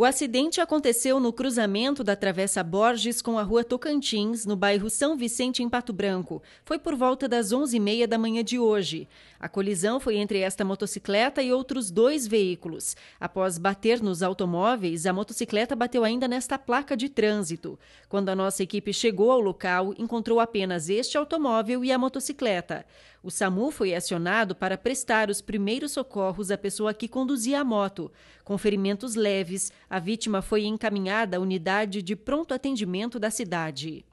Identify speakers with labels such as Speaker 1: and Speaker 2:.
Speaker 1: O acidente aconteceu no cruzamento da Travessa Borges com a Rua Tocantins, no bairro São Vicente, em Pato Branco. Foi por volta das 11h30 da manhã de hoje. A colisão foi entre esta motocicleta e outros dois veículos. Após bater nos automóveis, a motocicleta bateu ainda nesta placa de trânsito. Quando a nossa equipe chegou ao local, encontrou apenas este automóvel e a motocicleta. O SAMU foi acionado para prestar os primeiros socorros à pessoa que conduzia a moto. Com ferimentos leves, a vítima foi encaminhada à unidade de pronto atendimento da cidade.